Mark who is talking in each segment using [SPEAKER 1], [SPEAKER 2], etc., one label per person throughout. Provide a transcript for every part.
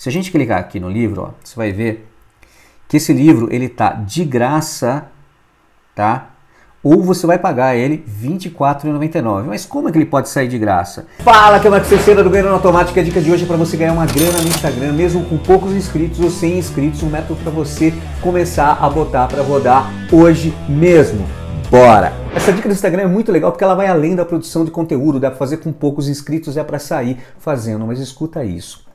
[SPEAKER 1] Se a gente clicar aqui no livro, ó, você vai ver que esse livro ele tá de graça, tá? Ou você vai pagar ele R$ 24,99. Mas como é que ele pode sair de graça? Fala que é o Marcos Teixeira do Grana Automática. É a dica de hoje é para você ganhar uma grana no Instagram, mesmo com poucos inscritos ou sem inscritos, um método para você começar a botar para rodar hoje mesmo. Bora! Essa dica do Instagram é muito legal porque ela vai além da produção de conteúdo, dá para fazer com poucos inscritos, é para sair fazendo, mas escuta isso.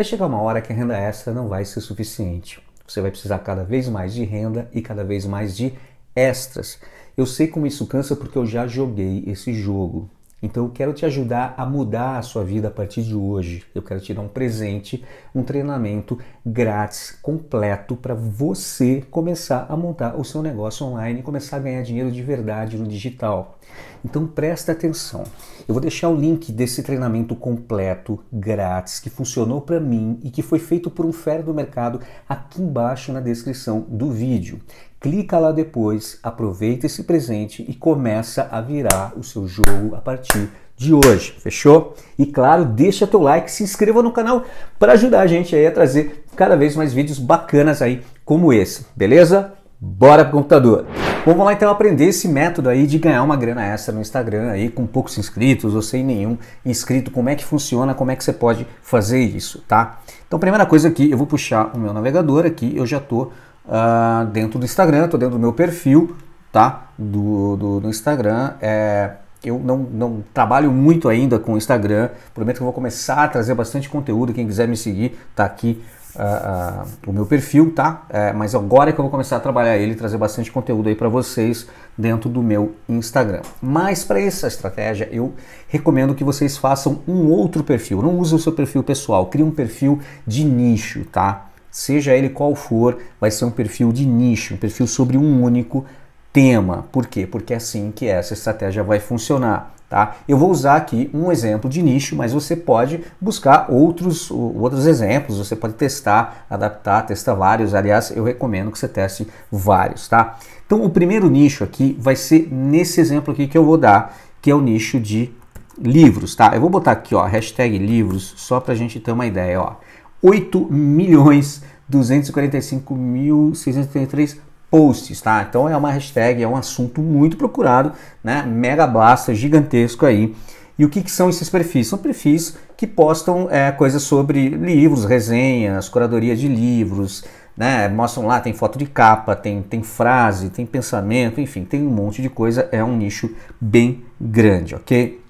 [SPEAKER 1] Vai chegar uma hora que a renda extra não vai ser suficiente. Você vai precisar cada vez mais de renda e cada vez mais de extras. Eu sei como isso cansa porque eu já joguei esse jogo. Então eu quero te ajudar a mudar a sua vida a partir de hoje. Eu quero te dar um presente, um treinamento grátis, completo, para você começar a montar o seu negócio online e começar a ganhar dinheiro de verdade no digital. Então presta atenção. Eu vou deixar o link desse treinamento completo, grátis, que funcionou para mim e que foi feito por um fera do mercado aqui embaixo na descrição do vídeo clica lá depois, aproveita esse presente e começa a virar o seu jogo a partir de hoje, fechou? E claro, deixa teu like, se inscreva no canal para ajudar a gente aí a trazer cada vez mais vídeos bacanas aí como esse, beleza? Bora pro computador. Vamos lá então aprender esse método aí de ganhar uma grana extra no Instagram aí com poucos inscritos ou sem nenhum inscrito. Como é que funciona? Como é que você pode fazer isso, tá? Então, primeira coisa aqui, eu vou puxar o meu navegador aqui, eu já tô uh, dentro do Instagram, estou dentro do meu perfil, tá? Do, do, do Instagram. É, eu não, não, trabalho muito ainda com o Instagram, prometo que vou começar a trazer bastante conteúdo. Quem quiser me seguir, tá aqui uh, uh, o meu perfil, tá? É, mas agora é que eu vou começar a trabalhar ele, trazer bastante conteúdo aí para vocês dentro do meu Instagram. Mas para essa estratégia, eu recomendo que vocês façam um outro perfil. Não use o seu perfil pessoal, crie um perfil de nicho, tá? seja ele qual for, vai ser um perfil de nicho, um perfil sobre um único tema. Por quê? Porque é assim que essa estratégia vai funcionar. Tá? Eu vou usar aqui um exemplo de nicho, mas você pode buscar outros, outros exemplos, você pode testar, adaptar, testar vários. Aliás, eu recomendo que você teste vários. Tá? Então, o primeiro nicho aqui vai ser nesse exemplo aqui que eu vou dar, que é o nicho de livros. Tá? Eu vou botar aqui ó, hashtag livros só para a gente ter uma ideia. Ó. 8 milhões 245.633 posts, tá? Então é uma hashtag, é um assunto muito procurado, né? Mega basta, gigantesco aí. E o que, que, são esses perfis? São perfis que postam é, coisas sobre livros, resenhas, curadoria de livros, né? Mostram lá, tem foto de capa, tem, tem frase, tem pensamento, enfim, tem um monte de coisa. É um nicho bem grande, ok?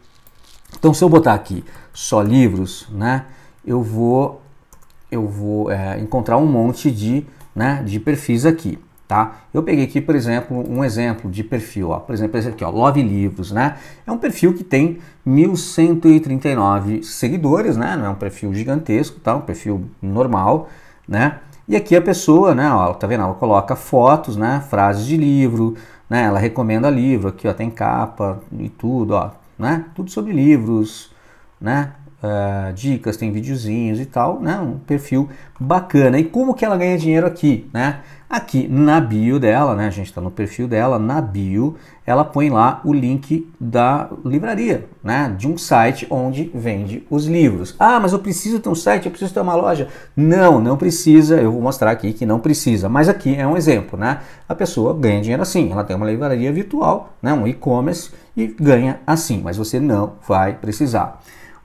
[SPEAKER 1] Então, se eu botar aqui só livros, né? Eu vou eu vou é, encontrar um monte de, né, de perfis aqui. Tá? Eu peguei aqui, por exemplo, um exemplo de perfil, ó. por exemplo, esse aqui, ó, Love Livros, né? É um perfil que tem 1.139 seguidores, né? Não é um perfil gigantesco, tá? Um perfil normal, né? E aqui a pessoa, né, ó, tá vendo? Ela coloca fotos, né, frases de livro, né? Ela recomenda livro, aqui, ó, tem capa e tudo, ó, né? Tudo sobre livros, né? uh, dicas, tem videozinhos e tal, né? Um perfil bacana. E como que ela ganha dinheiro aqui, né? Aqui na bio dela, né? A gente está no perfil dela, na bio, ela põe lá o link da livraria, né? De um site onde vende os livros. Ah, mas eu preciso ter um site, eu preciso ter uma loja. Não, não precisa. Eu vou mostrar aqui que não precisa. Mas aqui é um exemplo, né? A pessoa ganha dinheiro assim. Ela tem uma livraria virtual, né? Um e-commerce e ganha assim. Mas você não vai precisar.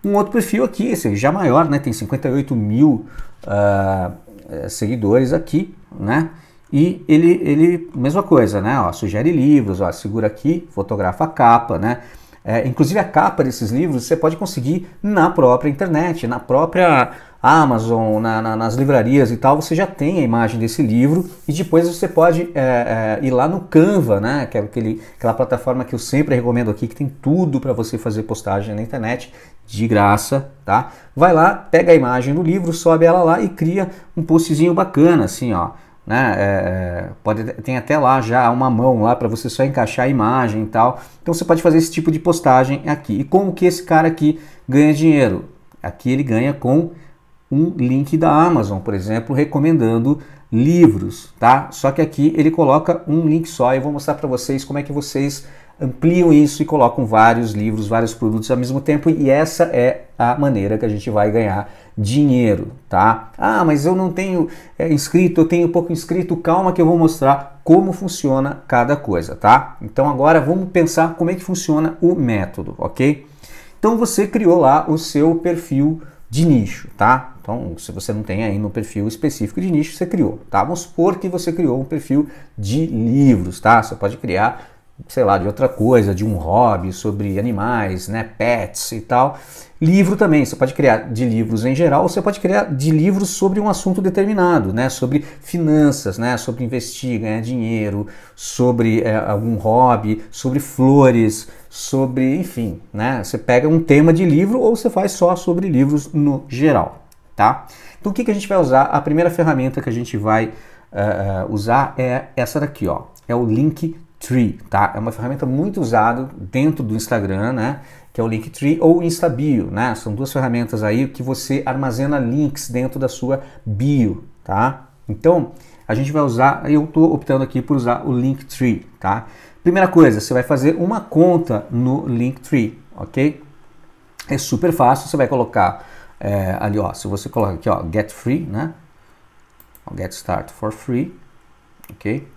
[SPEAKER 1] Um outro perfil aqui, esse já é maior, né? Tem 58 mil uh, seguidores aqui, né? E ele, ele, mesma coisa, né? Ó, sugere livros, ó, segura aqui, fotografa a capa, né? É, inclusive a capa desses livros você pode conseguir na própria internet, na própria Amazon, na, na, nas livrarias e tal, você já tem a imagem desse livro e depois você pode é, é, ir lá no Canva, né, que é aquele, aquela plataforma que eu sempre recomendo aqui, que tem tudo para você fazer postagem na internet de graça, tá? Vai lá, pega a imagem do livro, sobe ela lá e cria um postzinho bacana, assim, ó né? É, é pode, tem até lá já uma mão lá para você só encaixar a imagem e tal. Então você pode fazer esse tipo de postagem aqui. E como que esse cara aqui ganha dinheiro? Aqui ele ganha com um link da Amazon, por exemplo, recomendando livros, tá? Só que aqui ele coloca um link só e eu vou mostrar para vocês como é que vocês ampliam isso e colocam vários livros, vários produtos ao mesmo tempo e essa é a maneira que a gente vai ganhar dinheiro, tá? Ah, mas eu não tenho é, inscrito, eu tenho pouco inscrito, calma que eu vou mostrar como funciona cada coisa, tá? Então agora vamos pensar como é que funciona o método, ok? Então você criou lá o seu perfil de nicho, tá? Então, se você não tem ainda um perfil específico de nicho, você criou, tá? Vamos supor que você criou um perfil de livros, tá? Você pode criar sei lá, de outra coisa, de um hobby, sobre animais, né, pets e tal. Livro também, você pode criar de livros em geral, ou você pode criar de livros sobre um assunto determinado, né, sobre finanças, né, sobre investir, ganhar dinheiro, sobre é, algum hobby, sobre flores, sobre, enfim, né, você pega um tema de livro ou você faz só sobre livros no geral, tá? Então o que, que a gente vai usar? A primeira ferramenta que a gente vai uh, usar é essa daqui, ó, é o link Linktree, tá? É uma ferramenta muito usada dentro do Instagram, né? Que é o Linktree ou InstaBio, né? São duas ferramentas aí que você armazena links dentro da sua bio, tá? Então, a gente vai usar, eu estou optando aqui por usar o Linktree, tá? Primeira coisa, você vai fazer uma conta no Linktree, ok? É super fácil, você vai colocar é, ali, ó, se você coloca aqui, ó, get free, né? Get start for free, ok?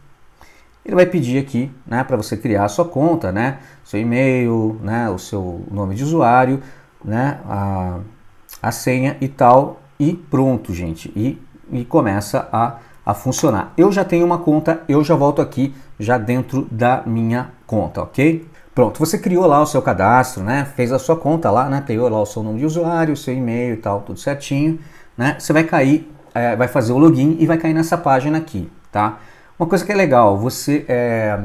[SPEAKER 1] ele vai pedir aqui né, para você criar a sua conta, né, seu e-mail, né, o seu nome de usuário, né, a, a senha e tal, e pronto, gente. E, e começa a, a funcionar. Eu já tenho uma conta, eu já volto aqui, já dentro da minha conta, ok? Pronto, você criou lá o seu cadastro, né? Fez a sua conta lá, né? Criou lá o seu nome de usuário, o seu e-mail e tal, tudo certinho, né? Você vai cair, é, vai fazer o login e vai cair nessa página aqui, tá? Uma coisa que é legal, você é,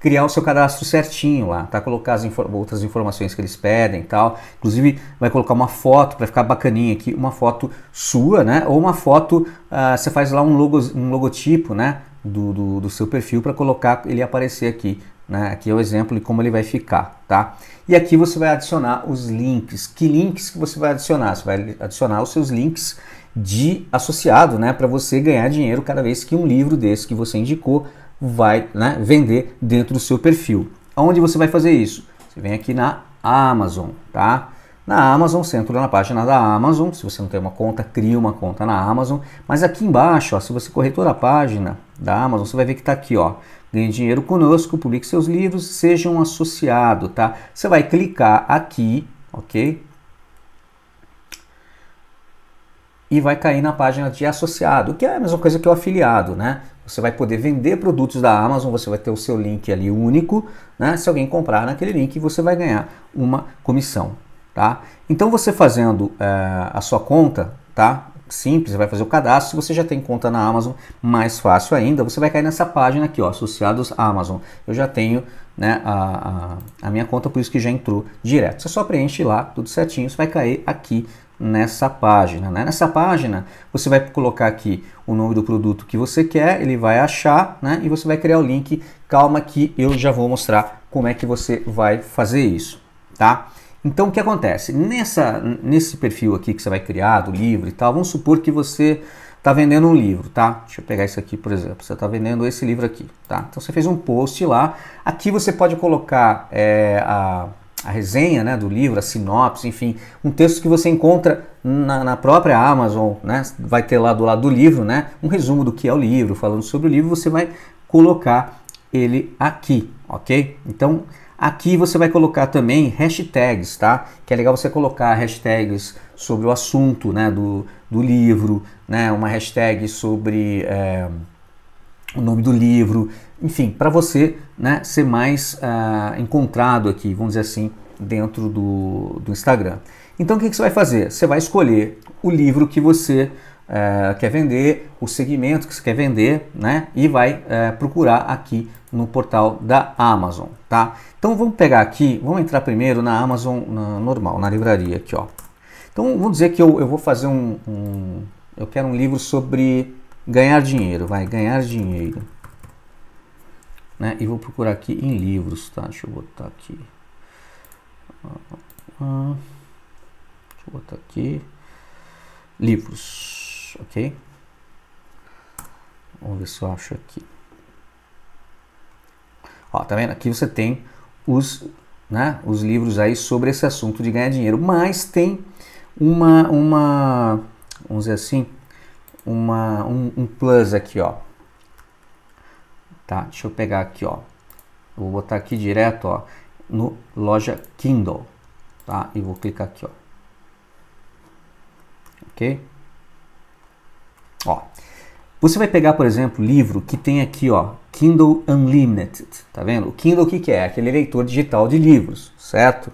[SPEAKER 1] criar o seu cadastro certinho lá, tá? Colocar as infor outras informações que eles pedem, tal. Inclusive vai colocar uma foto para ficar bacaninha aqui, uma foto sua, né? Ou uma foto, uh, você faz lá um, logo, um logotipo, né? Do, do, do seu perfil para colocar ele aparecer aqui. Né? Aqui é o exemplo de como ele vai ficar, tá? E aqui você vai adicionar os links. Que links que você vai adicionar? Você vai adicionar os seus links de associado, né, para você ganhar dinheiro cada vez que um livro desse que você indicou vai né, vender dentro do seu perfil. Onde você vai fazer isso? Você vem aqui na Amazon, tá? Na Amazon, você entra na página da Amazon. Se você não tem uma conta, cria uma conta na Amazon. Mas aqui embaixo, ó, se você correr toda a página da Amazon, você vai ver que está aqui, ó. Ganhe dinheiro conosco, publique seus livros, seja um associado, tá? Você vai clicar aqui, ok? e vai cair na página de associado, que é a mesma coisa que o afiliado, né? Você vai poder vender produtos da Amazon, você vai ter o seu link ali único, né? Se alguém comprar naquele link, você vai ganhar uma comissão, tá? Então você fazendo é, a sua conta, tá? Simples, vai fazer o cadastro. Se você já tem conta na Amazon, mais fácil ainda, você vai cair nessa página aqui, ó, associados Amazon. Eu já tenho né, a, a, a minha conta, por isso que já entrou direto. Você só preenche lá, tudo certinho, você vai cair aqui nessa página. Né? Nessa página, você vai colocar aqui o nome do produto que você quer, ele vai achar, né? E você vai criar o link. Calma que eu já vou mostrar como é que você vai fazer isso, tá? Então, o que acontece? Nessa, nesse perfil aqui que você vai criar, do livro e tal, vamos supor que você está vendendo um livro, tá? Deixa eu pegar isso aqui, por exemplo. Você está vendendo esse livro aqui, tá? Então, você fez um post lá. Aqui você pode colocar é, a a resenha né, do livro, a sinopse, enfim, um texto que você encontra na, na, própria Amazon, né, vai ter lá do lado do livro, né, um resumo do que é o livro, falando sobre o livro, você vai colocar ele aqui, ok? Então, aqui você vai colocar também hashtags, tá? Que é legal você colocar hashtags sobre o assunto, né, do, do livro, né, uma hashtag sobre é, o nome do livro, enfim, para você né, ser mais uh, encontrado aqui, vamos dizer assim, dentro do, do Instagram. Então o que, que, você vai fazer? Você vai escolher o livro que você uh, quer vender, o segmento que você quer vender, né? E vai uh, procurar aqui no portal da Amazon, tá? Então vamos pegar aqui, vamos entrar primeiro na Amazon na, normal, na livraria aqui, ó. Então vamos dizer que eu, eu vou fazer um, um, eu quero um livro sobre ganhar dinheiro, vai ganhar dinheiro né? E vou procurar aqui em livros, tá? Deixa eu botar aqui. Ah, ah, deixa eu botar aqui. Livros, ok? Vamos ver se eu acho aqui. Ó, tá vendo? Aqui você tem os, né, os livros aí sobre esse assunto de ganhar dinheiro, mas tem uma, uma vamos dizer assim, uma, um, um plus aqui, ó tá? Deixa eu pegar aqui, ó. Eu vou botar aqui direto, ó, no loja Kindle, tá? E vou clicar aqui, ó. OK? Ó. Você vai pegar, por exemplo, livro que tem aqui, ó, Kindle Unlimited, tá vendo? O Kindle o que, que é? Aquele leitor digital de livros, certo?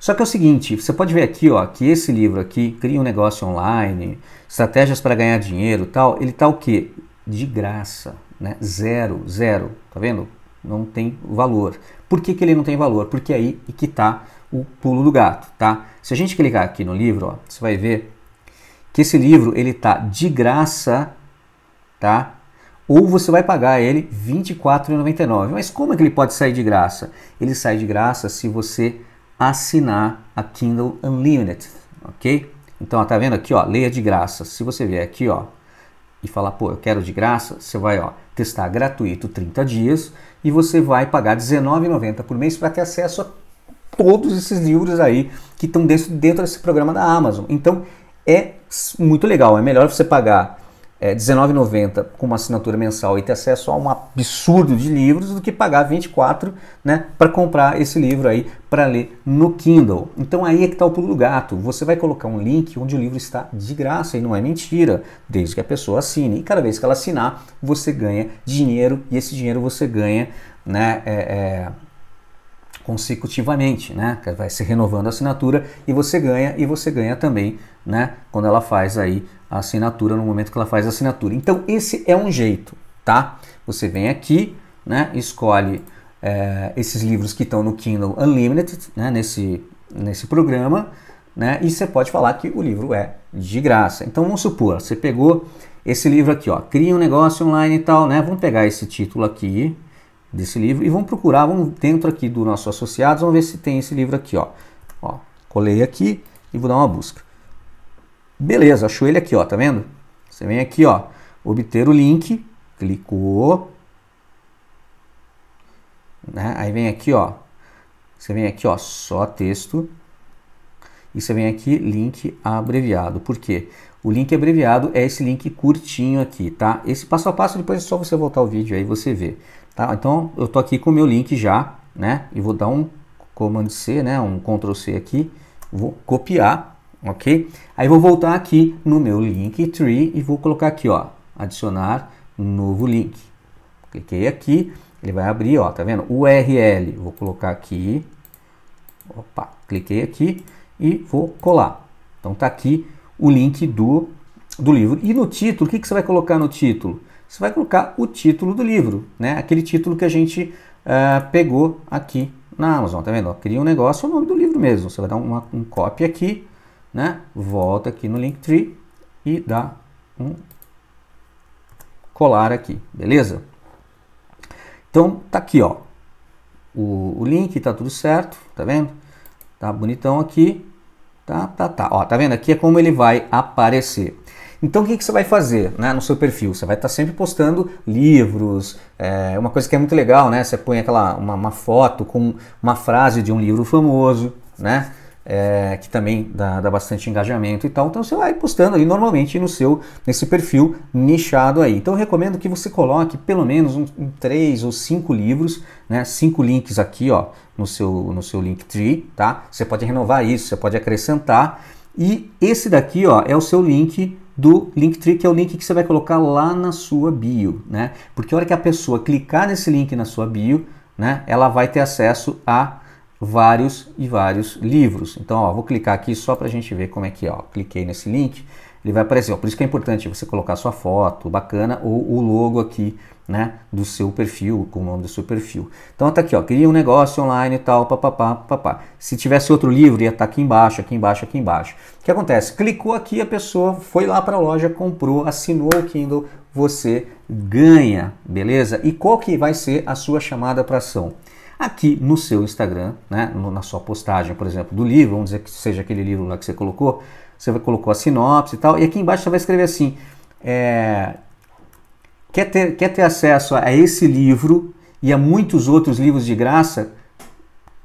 [SPEAKER 1] Só que é o seguinte, você pode ver aqui, ó, que esse livro aqui, Cria um Negócio Online, Estratégias para Ganhar Dinheiro tal, ele tá o quê? De graça, né? Zero, zero, tá vendo? Não tem valor. Por que, que ele não tem valor? Porque aí é que tá o pulo do gato, tá? Se a gente clicar aqui no livro, ó, você vai ver que esse livro ele tá de graça, tá? Ou você vai pagar ele R$ 24,99. Mas como é que ele pode sair de graça? Ele sai de graça se você assinar a Kindle Unlimited, ok? Então, ó, tá vendo aqui, ó, leia de graça. Se você vier aqui, ó, e falar, pô, eu quero de graça, você vai, ó, testar gratuito 30 dias e você vai pagar R$19,90 por mês para ter acesso a todos esses livros aí que estão dentro, dentro desse programa da Amazon. Então é muito legal, é melhor você pagar é, 19,90 com uma assinatura mensal e ter acesso a um absurdo de livros do que pagar 24 né, para comprar esse livro aí para ler no Kindle. Então aí é que está o pulo do gato. Você vai colocar um link onde o livro está de graça e não é mentira, desde que a pessoa assine. E cada vez que ela assinar, você ganha dinheiro e esse dinheiro você ganha né, é, é consecutivamente, né? Vai se renovando a assinatura e você ganha e você ganha também, né? Quando ela faz aí a assinatura no momento que ela faz a assinatura. Então esse é um jeito, tá? Você vem aqui, né? Escolhe é, esses livros que estão no Kindle Unlimited, né? Nesse nesse programa, né? E você pode falar que o livro é de graça. Então vamos supor, você pegou esse livro aqui, ó, cria um negócio online e tal, né? Vamos pegar esse título aqui, desse livro e vamos procurar, vamos dentro aqui do nosso associados, vamos ver se tem esse livro aqui, ó. ó colei aqui e vou dar uma busca. Beleza, achou ele aqui, ó, tá vendo? Você vem aqui, ó, obter o link, clicou, né? Aí vem aqui, ó, você vem aqui, ó, só texto, e você vem aqui, link abreviado. Por quê? O link abreviado é esse link curtinho aqui, tá? Esse passo a passo, depois é só você voltar o vídeo aí você vê. Tá? Então eu estou aqui com o meu link já, né? E vou dar um comando C, né? Um Ctrl C aqui, vou copiar, ok? Aí vou voltar aqui no meu link tree e vou colocar aqui, ó, adicionar novo link. Cliquei aqui, ele vai abrir, ó, tá vendo? URL, vou colocar aqui, opa, cliquei aqui e vou colar. Então tá aqui o link do, do livro. E no título, o que, que você vai colocar no título? você vai colocar o título do livro, né? Aquele título que a gente uh, pegou aqui na Amazon, tá vendo? cria um negócio, é o nome do livro mesmo. Você vai dar uma, um copy aqui, né? Volta aqui no Linktree e dá um colar aqui, beleza? Então tá aqui, ó. O, o link tá tudo certo, tá vendo? Tá bonitão aqui. Tá, tá, tá. Ó, tá vendo? Aqui é como ele vai aparecer. Então o que, que você vai fazer né, no seu perfil? Você vai estar tá sempre postando livros, é, uma coisa que é muito legal, né? Você põe aquela uma, uma foto com uma frase de um livro famoso, né? É, que também dá, dá, bastante engajamento e tal. Então você vai postando aí normalmente no seu nesse perfil nichado aí. Então eu recomendo que você coloque pelo menos um, um três ou cinco livros, né? Cinco links aqui, ó, no seu no seu Linktree, tá? Você pode renovar isso, você pode acrescentar. E esse daqui, ó, é o seu link do Linktree, que é o link que você vai colocar lá na sua bio, né? Porque a hora que a pessoa clicar nesse link na sua bio, né, ela vai ter acesso a vários e vários livros. Então, ó, vou clicar aqui só para a gente ver como é que é. Ó, cliquei nesse link, ele vai aparecer. Por isso que é importante você colocar sua foto bacana ou o logo aqui, né, do seu perfil, com o nome do seu perfil. Então tá aqui, ó, cria um negócio online e tal, papapá, papá. Se tivesse outro livro, ia estar tá aqui embaixo, aqui embaixo, aqui embaixo. O que acontece? Clicou aqui, a pessoa foi lá para a loja, comprou, assinou o Kindle, você ganha, beleza? E qual que vai ser a sua chamada para ação? aqui no seu Instagram, né, na sua postagem, por exemplo, do livro, vamos dizer que seja aquele livro lá que você colocou, você vai, colocou a sinopse e tal, e aqui embaixo você vai escrever assim, é, quer, ter, quer ter acesso a esse livro e a muitos outros livros de graça,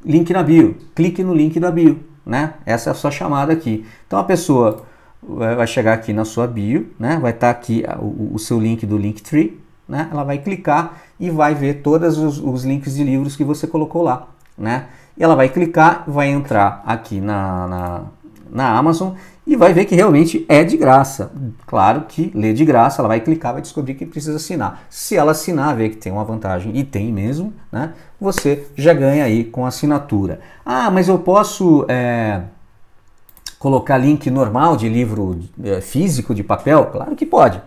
[SPEAKER 1] link na bio, clique no link da bio, né? Essa é a sua chamada aqui. Então a pessoa eh, vai chegar aqui na sua bio, né? Vai estar tá aqui o, o, seu link do Linktree, né? Ela vai clicar e vai ver todos os, os, links de livros que você colocou lá, né? E ela vai clicar, vai entrar aqui na, na na Amazon e vai ver que realmente é de graça. Claro que lê de graça, ela vai clicar, vai descobrir que precisa assinar. Se ela assinar, ver que tem uma vantagem, e tem mesmo, né? Você já ganha aí com assinatura. Ah, mas eu posso é, colocar link normal de livro é, físico, de papel? Claro que pode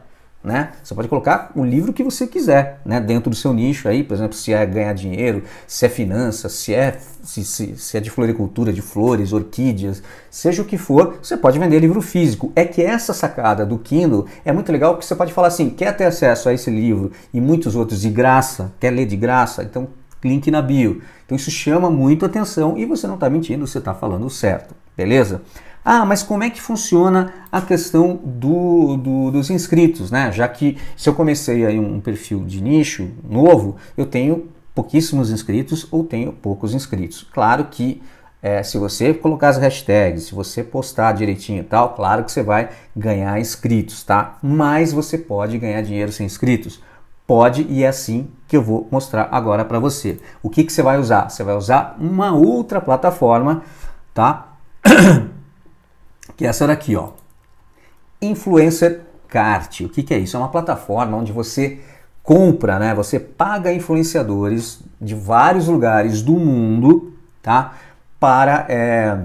[SPEAKER 1] né? Você pode colocar o livro que você quiser, né? Dentro do seu nicho aí, por exemplo, se é ganhar dinheiro, se é finanças, se é se, se, se é de floricultura, de flores, orquídeas, seja o que for, você pode vender livro físico. É que essa sacada do Kindle é muito legal porque você pode falar assim, quer ter acesso a esse livro e muitos outros de graça, quer ler de graça, então link na bio. Então isso chama muito atenção e você não está mentindo, você está falando certo, beleza? Ah, mas como é que funciona a questão do, do, dos inscritos, né? Já que se eu comecei aí um perfil de nicho novo, eu tenho pouquíssimos inscritos ou tenho poucos inscritos. Claro que é, se você colocar as hashtags, se você postar direitinho e tal, claro que você vai ganhar inscritos, tá? Mas você pode ganhar dinheiro sem inscritos. Pode e é assim que eu vou mostrar agora para você. O que, que você vai usar? Você vai usar uma outra plataforma, tá? que é essa daqui, ó. Influencer Cart. O que, que é isso? É uma plataforma onde você compra, né? Você paga influenciadores de vários lugares do mundo, tá? Para é,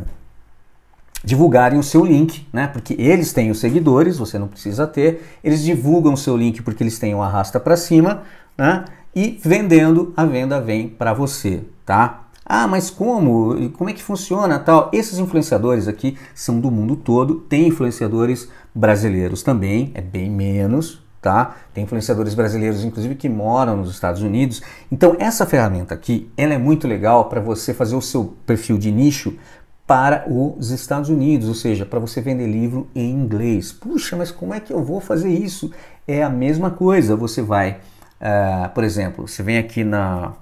[SPEAKER 1] divulgarem o seu link, né? Porque eles têm os seguidores, você não precisa ter. Eles divulgam o seu link porque eles têm o um arrasta para cima, né? E vendendo, a venda vem para você, tá? Ah, mas como? Como é que funciona? Tal. Esses influenciadores aqui são do mundo todo, tem influenciadores brasileiros também, é bem menos, tá? Tem influenciadores brasileiros, inclusive, que moram nos Estados Unidos. Então, essa ferramenta aqui, ela é muito legal para você fazer o seu perfil de nicho para os Estados Unidos, ou seja, para você vender livro em inglês. Puxa, mas como é que eu vou fazer isso? É a mesma coisa. Você vai, uh, por exemplo, você vem aqui na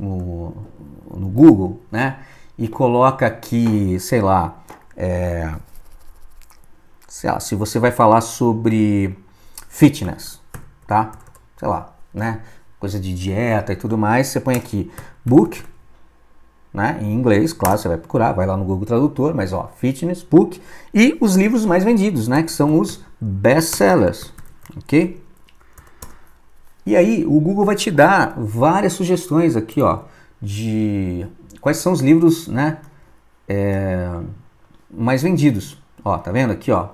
[SPEAKER 1] no, no Google, né? E coloca aqui, sei lá, é, sei lá, se você vai falar sobre fitness, tá? Sei lá, né? Coisa de dieta e tudo mais, você põe aqui book, né? Em inglês, claro, você vai procurar, vai lá no Google Tradutor, mas ó, fitness, book e os livros mais vendidos, né? Que são os best sellers, ok? E aí o Google vai te dar várias sugestões aqui, ó, de quais são os livros, né, é, mais vendidos. Ó, tá vendo aqui, ó,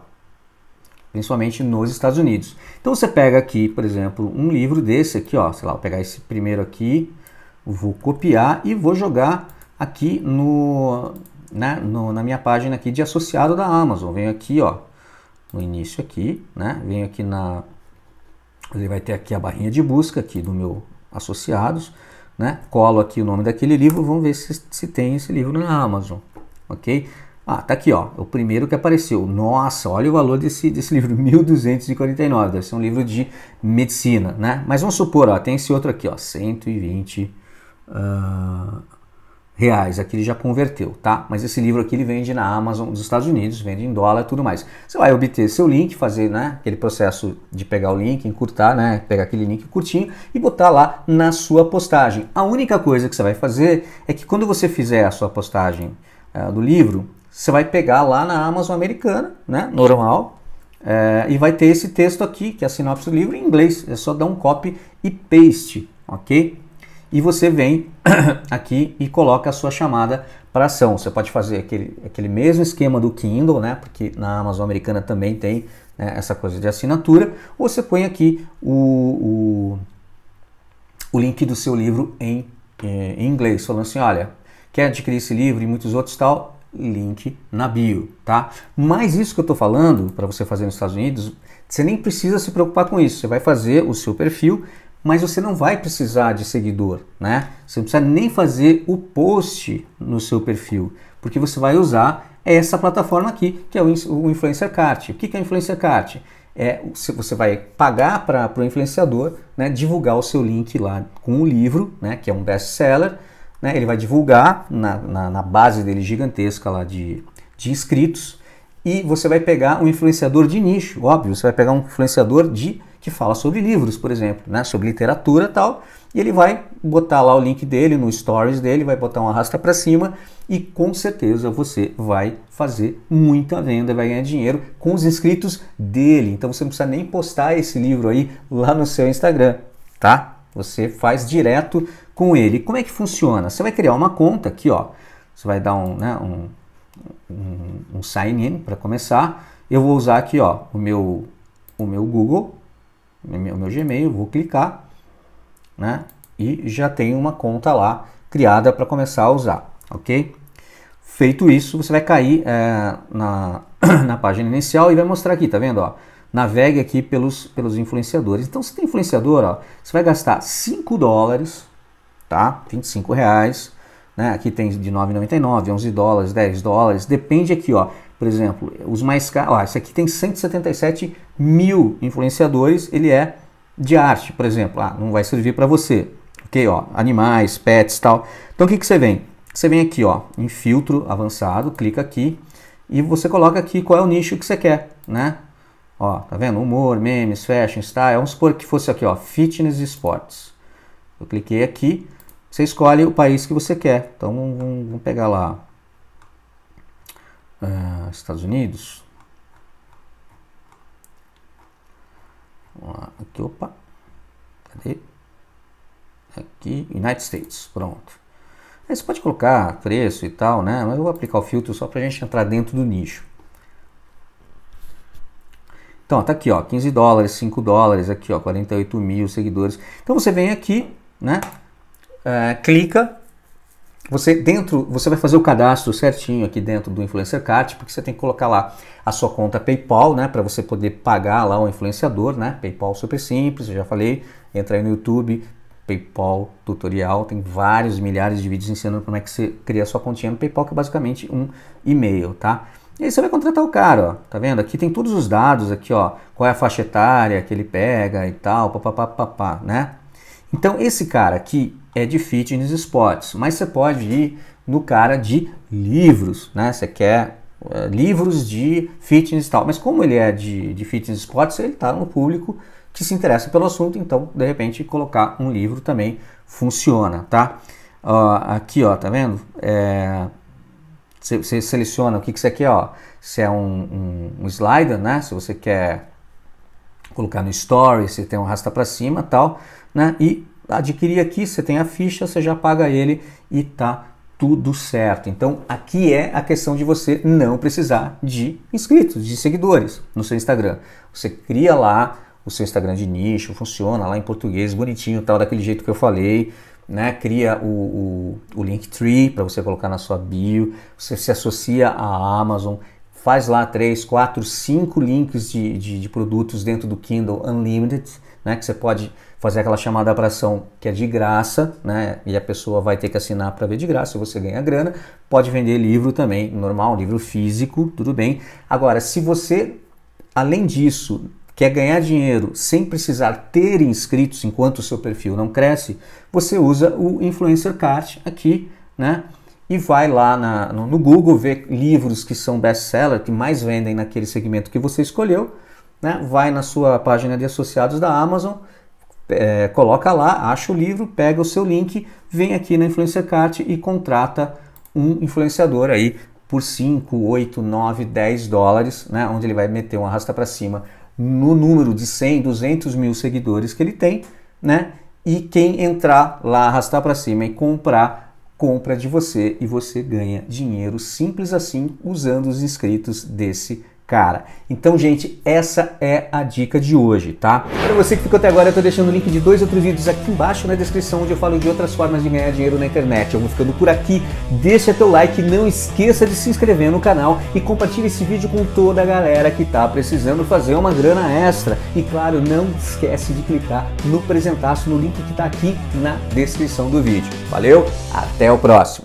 [SPEAKER 1] principalmente nos Estados Unidos. Então você pega aqui, por exemplo, um livro desse aqui, ó, sei lá, vou pegar esse primeiro aqui, vou copiar e vou jogar aqui no, né, no, na minha página aqui de associado da Amazon. Venho aqui, ó, no início aqui, né, venho aqui na ele vai ter aqui a barrinha de busca aqui do meu associados, né? Colo aqui o nome daquele livro, vamos ver se, se tem esse livro na Amazon, ok? Ah, tá aqui, ó, o primeiro que apareceu. Nossa, olha o valor desse, desse livro, 1249, deve ser um livro de medicina, né? Mas vamos supor, ó, tem esse outro aqui, ó, 120... Uh, reais. Aqui ele já converteu, tá? Mas esse livro aqui ele vende na Amazon dos Estados Unidos, vende em dólar e tudo mais. Você vai obter seu link, fazer né, aquele processo de pegar o link, encurtar, né? Pegar aquele link curtinho e botar lá na sua postagem. A única coisa que você vai fazer é que quando você fizer a sua postagem é, do livro, você vai pegar lá na Amazon americana, né? Normal. É, e vai ter esse texto aqui, que é a sinopse do livro em inglês. É só dar um copy e paste, ok? e você vem aqui e coloca a sua chamada para ação. Você pode fazer aquele, aquele mesmo esquema do Kindle, né? Porque na Amazon americana também tem né, essa coisa de assinatura. Ou você põe aqui o, o, o link do seu livro em, é, em inglês, falando assim: olha, quer adquirir esse livro e muitos outros tal? Link na bio, tá? Mas isso que eu estou falando para você fazer nos Estados Unidos, você nem precisa se preocupar com isso. Você vai fazer o seu perfil mas você não vai precisar de seguidor, né? Você não precisa nem fazer o post no seu perfil, porque você vai usar essa plataforma aqui, que é o Influencer Cart. O que é o Influencer Cart? É, você vai pagar para o influenciador né, divulgar o seu link lá com o livro, né, que é um best-seller, né, ele vai divulgar na, na, na, base dele gigantesca lá de, de inscritos, e você vai pegar um influenciador de nicho, óbvio, você vai pegar um influenciador de que fala sobre livros, por exemplo, né? sobre literatura e tal. E ele vai botar lá o link dele no stories dele, vai botar um arrasta para cima e com certeza você vai fazer muita venda, vai ganhar dinheiro com os inscritos dele. Então você não precisa nem postar esse livro aí lá no seu Instagram, tá? Você faz direto com ele. Como é que funciona? Você vai criar uma conta aqui, ó. Você vai dar um, né, um, um, um sign in para começar. Eu vou usar aqui, ó, o meu, o meu Google o meu Gmail, vou clicar, né? E já tenho uma conta lá criada para começar a usar, ok? Feito isso, você vai cair é, na, na página inicial e vai mostrar aqui, tá vendo? Ó, navegue aqui pelos, pelos influenciadores. Então, se tem influenciador, ó, você vai gastar 5 dólares, tá? 25 reais, né? Aqui tem de 9,99, 11 dólares, 10 dólares, depende aqui, ó. Por exemplo, os mais caros. esse aqui tem 177 mil influenciadores, ele é de arte, por exemplo. Ah, não vai servir para você. Ok, ó, animais, pets tal. Então o que, que você vem? Você vem aqui ó, em filtro avançado, clica aqui e você coloca aqui qual é o nicho que você quer, né? Ó, tá vendo? Humor, memes, fashion, style. Vamos supor que fosse aqui, ó, fitness e esportes. Eu cliquei aqui, você escolhe o país que você quer. Então vamos pegar lá uh, Estados Unidos. aqui, opa, cadê? Aqui, United States, pronto. Aí você pode colocar preço e tal, né? Mas eu vou aplicar o filtro só para a gente entrar dentro do nicho. Então, tá aqui, ó, 15 dólares, 5 dólares, aqui, ó, 48 mil seguidores. Então você vem aqui, né? É, clica você dentro, você vai fazer o cadastro certinho aqui dentro do Influencer Cart, porque você tem que colocar lá a sua conta PayPal, né, para você poder pagar lá o influenciador, né? PayPal super simples, eu já falei, entra aí no YouTube, PayPal tutorial, tem vários milhares de vídeos ensinando como é que você cria a sua continha no PayPal, que é basicamente um e-mail, tá? E aí você vai contratar o cara, ó, tá vendo? Aqui tem todos os dados aqui, ó, qual é a faixa etária que ele pega e tal, papapá, né? Então esse cara aqui é de fitness esportes, mas você pode ir no cara de livros, né? Você quer eh, livros de fitness e tal, mas como ele é de, de fitness esportes, ele está no público que se interessa pelo assunto, então de repente colocar um livro também funciona, tá? Uh, aqui, ó, tá vendo? É, você, seleciona o que, que você quer, ó. Se é um, um, um slider, né? Se você quer colocar no story, se tem um rasta para cima, tal, né? E adquirir aqui, você tem a ficha, você já paga ele e tá tudo certo. Então aqui é a questão de você não precisar de inscritos, de seguidores no seu Instagram. Você cria lá o seu Instagram de nicho, funciona lá em português, bonitinho, tal, daquele jeito que eu falei. Né, cria o, o, o Linktree para você colocar na sua bio, você se associa à Amazon, faz lá 3, 4, 5 links de, de, de produtos dentro do Kindle Unlimited, né, que você pode fazer aquela chamada para ação que é de graça, né, e a pessoa vai ter que assinar para ver de graça, você ganha grana, pode vender livro também, normal, livro físico, tudo bem. Agora, se você, além disso, quer ganhar dinheiro sem precisar ter inscritos enquanto o seu perfil não cresce, você usa o Influencer Card aqui, né? e vai lá na, no, no, Google ver livros que são best-seller, que mais vendem naquele segmento que você escolheu, né? vai na sua página de associados da Amazon, é, coloca lá, acha o livro, pega o seu link, vem aqui na Influencer Cart e contrata um influenciador aí por 5, 8, 9, 10 dólares, né? onde ele vai meter um arrasta para cima no número de 100, 200 mil seguidores que ele tem, né? E quem entrar lá, arrastar para cima e comprar compra de você e você ganha dinheiro simples assim usando os inscritos desse cara. Então, gente, essa é a dica de hoje, tá? Para você que ficou até agora, eu tô deixando o link de dois outros vídeos aqui embaixo na descrição, onde eu falo de outras formas de ganhar dinheiro na internet. Eu vou ficando por aqui, deixa teu like, não esqueça de se inscrever no canal e compartilha esse vídeo com toda a galera que tá precisando fazer uma grana extra. E claro, não esquece de clicar no presentaço, no link que tá aqui na descrição do vídeo. Valeu, até o próximo!